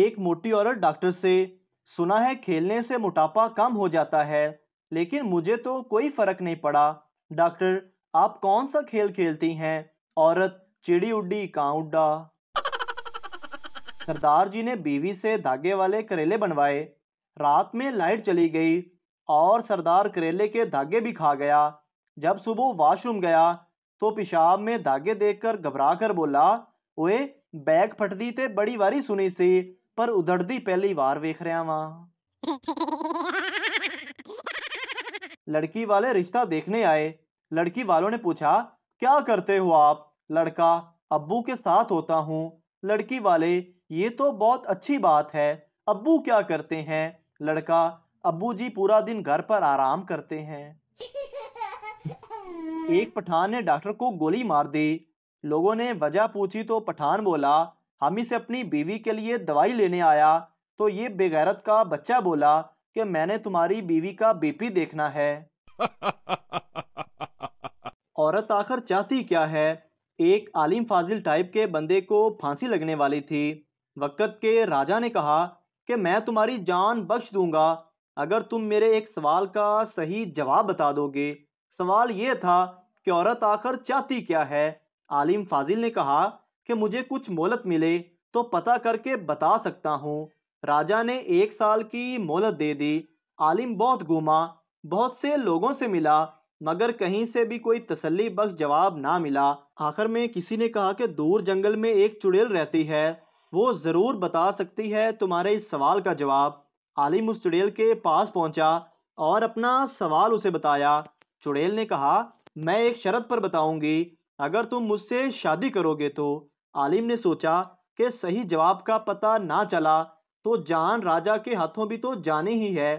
एक मोटी औरत डॉक्टर से सुना है खेलने से मोटापा कम हो जाता है लेकिन मुझे तो कोई फर्क नहीं पड़ा डॉक्टर आप कौन सा खेल खेलती हैं औरत चिड़ी उड्डी काँ उड्डा सरदार जी ने बीवी से धागे वाले करेले बनवाए रात में लाइट चली गई और सरदार करेले के धागे भी खा गया जब सुबह वॉशरूम गया तो पेशाब में धागे देखकर घबरा कर बोला ओए बैग दी ते बड़ी वारी सुनी सी पर उधड़ी पहली बार वेख रहा वा लड़की वाले रिश्ता देखने आए लड़की वालों ने पूछा क्या करते हो आप लड़का अब्बू के साथ होता हूँ लड़की वाले ये तो बहुत अच्छी बात है अब्बू क्या करते हैं लड़का अब्बू जी पूरा दिन घर पर आराम करते हैं एक पठान ने डॉक्टर को गोली मार दी लोगों ने वजह पूछी तो पठान बोला हम से अपनी बीवी के लिए दवाई लेने आया तो ये बेगैरत का बच्चा बोला कि मैंने तुम्हारी बीवी का बीपी देखना है औरत आखिर चाहती क्या है एक आलिम फाजिल टाइप के बंदे को फांसी लगने वाली थी वक़्त के राजा ने कहा कि मैं तुम्हारी जान बख्श दूंगा अगर तुम मेरे एक सवाल का सही जवाब बता दोगे सवाल ये था कि औरत आखिर चाहती क्या है आलिम फाजिल ने कहा कि मुझे कुछ मोहलत मिले तो पता करके बता सकता हूँ राजा ने एक साल की मोहलत दे दी आलिम बहुत घूमा बहुत से लोगों से मिला मगर कहीं से भी कोई तसल्ली बख्श जवाब ना मिला आखिर में किसी ने कहा कि दूर जंगल में एक चुड़ैल रहती है वो ज़रूर बता सकती है तुम्हारे इस सवाल का जवाब आलिम उस चुड़ैल के पास पहुंचा और अपना सवाल उसे बताया चुड़ैल ने कहा मैं एक शर्त पर बताऊंगी अगर तुम मुझसे शादी करोगे तो आलिम ने सोचा कि सही जवाब का पता ना चला तो जान राजा के हाथों भी तो जाने ही है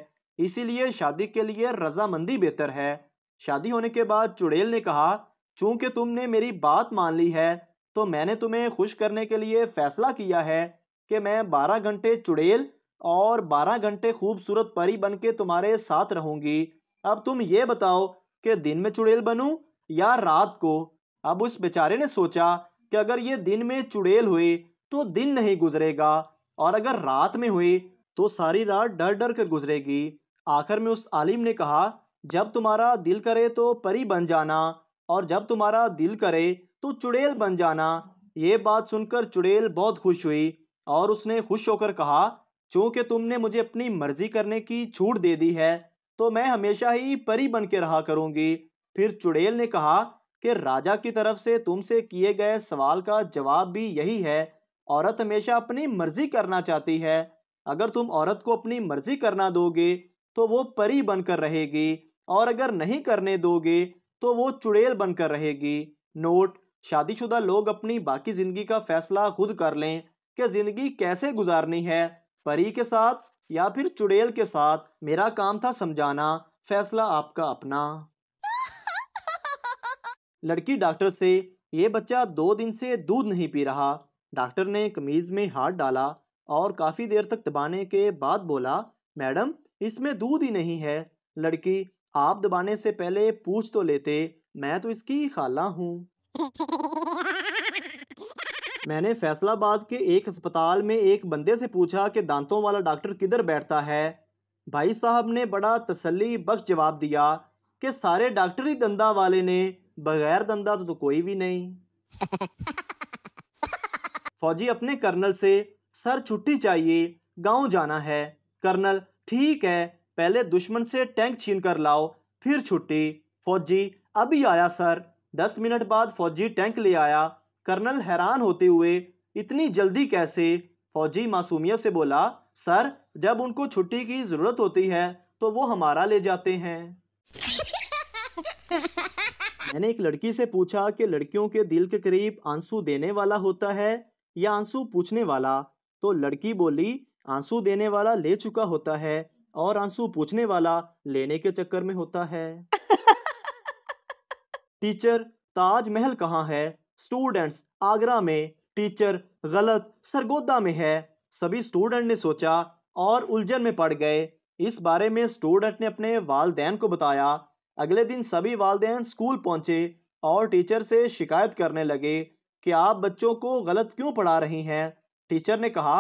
इसीलिए शादी के लिए रजामंदी बेहतर है शादी होने के बाद चुड़ैल ने कहा चूंकि तुमने मेरी बात मान ली है तो मैंने तुम्हें खुश करने के लिए फैसला किया है कि मैं बारह घंटे चुड़ैल और बारह घंटे खूबसूरत परी बन के तुम्हारे साथ रहूंगी अब तुम ये बताओ कि दिन में चुड़ैल बनूं या रात को अब उस बेचारे ने सोचा कि अगर ये दिन में चुड़ैल हुए तो दिन नहीं गुजरेगा और अगर रात में हुए तो सारी रात डर डर कर गुजरेगी आखिर में उस आलिम ने कहा जब तुम्हारा दिल करे तो परी बन जाना और जब तुम्हारा दिल करे तो चुड़ैल बन जाना ये बात सुनकर चुड़ैल बहुत खुश हुई और उसने खुश होकर कहा चूँकि तुमने मुझे अपनी मर्जी करने की छूट दे दी है तो मैं हमेशा ही परी बन के रहा करूँगी फिर चुड़ैल ने कहा कि राजा की तरफ से तुमसे किए गए सवाल का जवाब भी यही है औरत हमेशा अपनी मर्जी करना चाहती है अगर तुम औरत को अपनी मर्जी करना दोगे तो वो परी बनकर रहेगी और अगर नहीं करने दोगे तो वो चुड़ैल बनकर रहेगी नोट शादीशुदा लोग अपनी बाकी ज़िंदगी का फैसला खुद कर लें कि ज़िंदगी कैसे गुजारनी है परी के साथ या फिर चुड़ैल के साथ मेरा काम था समझाना फैसला आपका अपना लड़की डॉक्टर से ये बच्चा दो दिन से दूध नहीं पी रहा डॉक्टर ने कमीज में हाथ डाला और काफ़ी देर तक दबाने के बाद बोला मैडम इसमें दूध ही नहीं है लड़की आप दबाने से पहले पूछ तो लेते मैं तो इसकी खाला हूँ मैंने फैसलाबाद के एक अस्पताल में एक बंदे से पूछा कि दांतों वाला डॉक्टर किधर बैठता है भाई साहब ने बड़ा तसल्ली बख्श जवाब दिया कि सारे डॉक्टर ही दंदा वाले ने बगैर धंधा तो, तो कोई भी नहीं फौजी अपने कर्नल से सर छुट्टी चाहिए गांव जाना है कर्नल ठीक है पहले दुश्मन से टैंक छीन कर लाओ फिर छुट्टी फौजी अभी आया सर दस मिनट बाद फौजी टैंक ले आया कर्नल हैरान होते हुए इतनी जल्दी कैसे फौजी मासूमियत से बोला सर जब उनको छुट्टी की जरूरत होती है तो वो हमारा ले जाते हैं मैंने एक लड़की से पूछा कि लड़कियों के दिल के करीब आंसू देने वाला होता है या आंसू पूछने वाला तो लड़की बोली आंसू देने वाला ले चुका होता है और आंसू पूछने वाला लेने के चक्कर में होता है टीचर ताजमहल कहाँ है स्टूडेंट्स आगरा में टीचर गलत सरगोदा में है सभी स्टूडेंट ने सोचा और उलझन में पड़ गए इस बारे में स्टूडेंट ने अपने वालदेन को बताया अगले दिन सभी वालदेन स्कूल पहुंचे और टीचर से शिकायत करने लगे कि आप बच्चों को गलत क्यों पढ़ा रही हैं टीचर ने कहा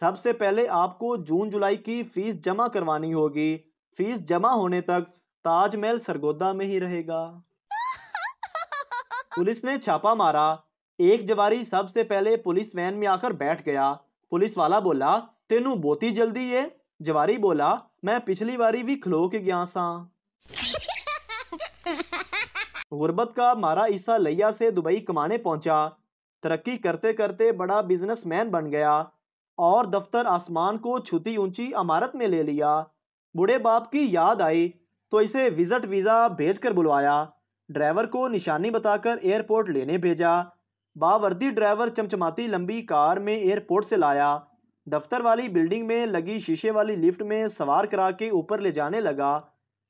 सबसे पहले आपको जून जुलाई की फीस जमा करवानी होगी फीस जमा होने तक ताजमहल सरगोदा में ही रहेगा पुलिस ने छापा मारा एक जवारी सबसे पहले पुलिस वैन में आकर बैठ गया पुलिस वाला बोला तेनू बोती जल्दी है जवारी बोला मैं पिछली बारी भी खलो के गया सा गुर्बत का मारा ईसा लैया से दुबई कमाने पहुंचा तरक्की करते करते बड़ा बिजनेसमैन बन गया और दफ्तर आसमान को छुती ऊंची अमारत में ले लिया बूढ़े बाप की याद आई तो इसे विजिट वीज़ा भेजकर बुलवाया ड्राइवर को निशानी बताकर एयरपोर्ट लेने भेजा बावर्दी ड्राइवर चमचमाती लंबी कार में एयरपोर्ट से लाया दफ्तर वाली बिल्डिंग में लगी शीशे वाली लिफ्ट में सवार करा के ऊपर ले जाने लगा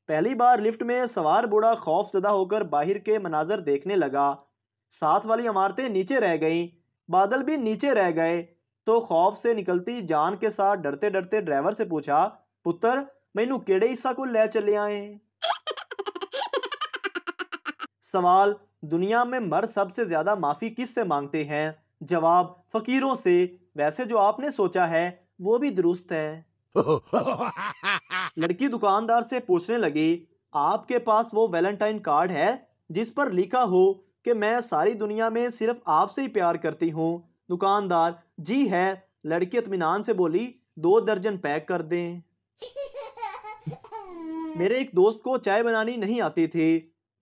पहली बार लिफ्ट में सवार बूढ़ा खौफ जदा होकर बाहर के मनाजर देखने लगा साथ वाली इमारतें नीचे रह गईं बादल भी नीचे रह गए तो खौफ से निकलती जान के साथ डरते डरते ड्राइवर से पूछा पुत्र मैनू केड़े हिस्सा को ले चले आए सवाल दुनिया में मर सबसे ज्यादा माफी किस से मांगते हैं जवाब फकीरों से वैसे जो आपने सोचा है वो भी दुरुस्त है लड़की दुकानदार से पूछने लगी आपके पास वो वैलेंटाइन कार्ड है जिस पर लिखा हो कि मैं सारी दुनिया में सिर्फ आपसे ही प्यार करती हूँ दुकानदार जी है लड़की इतमान से बोली दो दर्जन पैक कर दें मेरे एक दोस्त को चाय बनानी नहीं आती थी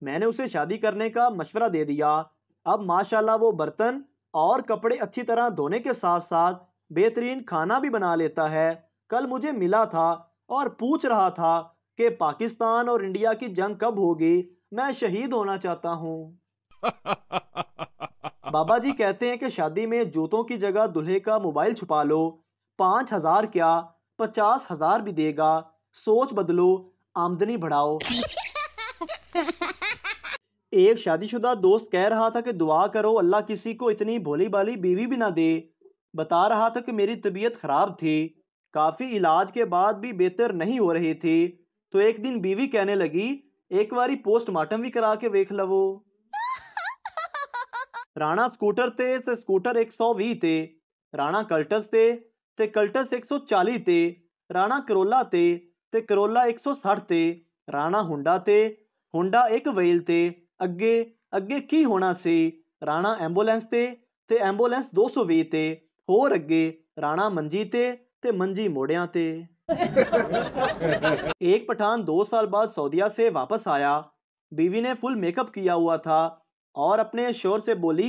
मैंने उसे शादी करने का मशवरा दे दिया अब माशाल्लाह वो बर्तन और कपड़े अच्छी तरह धोने के साथ साथ बेहतरीन खाना भी बना लेता है कल मुझे मिला था और पूछ रहा था कि पाकिस्तान और इंडिया की जंग कब होगी मैं शहीद होना चाहता हूँ बाबा जी कहते हैं कि शादी में जूतों की जगह दुल्हे का मोबाइल छुपा लो पांच हजार क्या पचास हजार भी देगा सोच बदलो आमदनी बढ़ाओ एक शादीशुदा दोस्त कह रहा था कि दुआ करो अल्लाह किसी को इतनी भोली भाली बीवी भी ना दे बता रहा था कि मेरी तबीयत खराब थी काफ़ी इलाज के बाद भी बेहतर नहीं हो रही थी तो एक दिन बीवी कहने लगी एक बारी पोस्टमार्टम भी करा के देख लवो राणा स्कूटर ते से स्कूटर 120 ते राणा कल्टस ते ते कल्टस 140 ते राणा करोला ते ते करोला 160 ते राणा हुंडा ते हुंडा एक वेल ते ਅੱਗੇ अगे ਕੀ ਹੋਣਾ ਸੀ ਰਾਣਾ ਐਂਬੂਲੈਂਸ ਤੇ ਤੇ ਐਂਬੂਲੈਂਸ 220 ਤੇ ਹੋਰ ਅੱਗੇ ਰਾਣਾ ਮੰਜੀ ਤੇ ਤੇ ਮੰਜੀ ਮੋੜਿਆਂ ਤੇ एक पठान दो साल बाद सऊदिया से वापस आया बीवी ने फुल मेकअप किया हुआ था और अपने शोर से बोली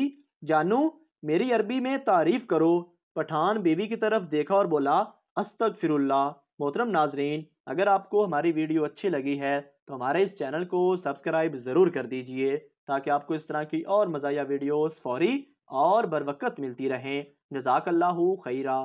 जानू मेरी अरबी में तारीफ करो पठान बीवी की तरफ देखा और बोला अस्तक फिरुल्ला मोहतरम नाजरीन अगर आपको हमारी वीडियो अच्छी लगी है तो हमारे इस चैनल को सब्सक्राइब ज़रूर कर दीजिए ताकि आपको इस तरह की और मज़ाया वीडियोस फौरी और बरवक्त मिलती रहें जजाकल्ला खैरा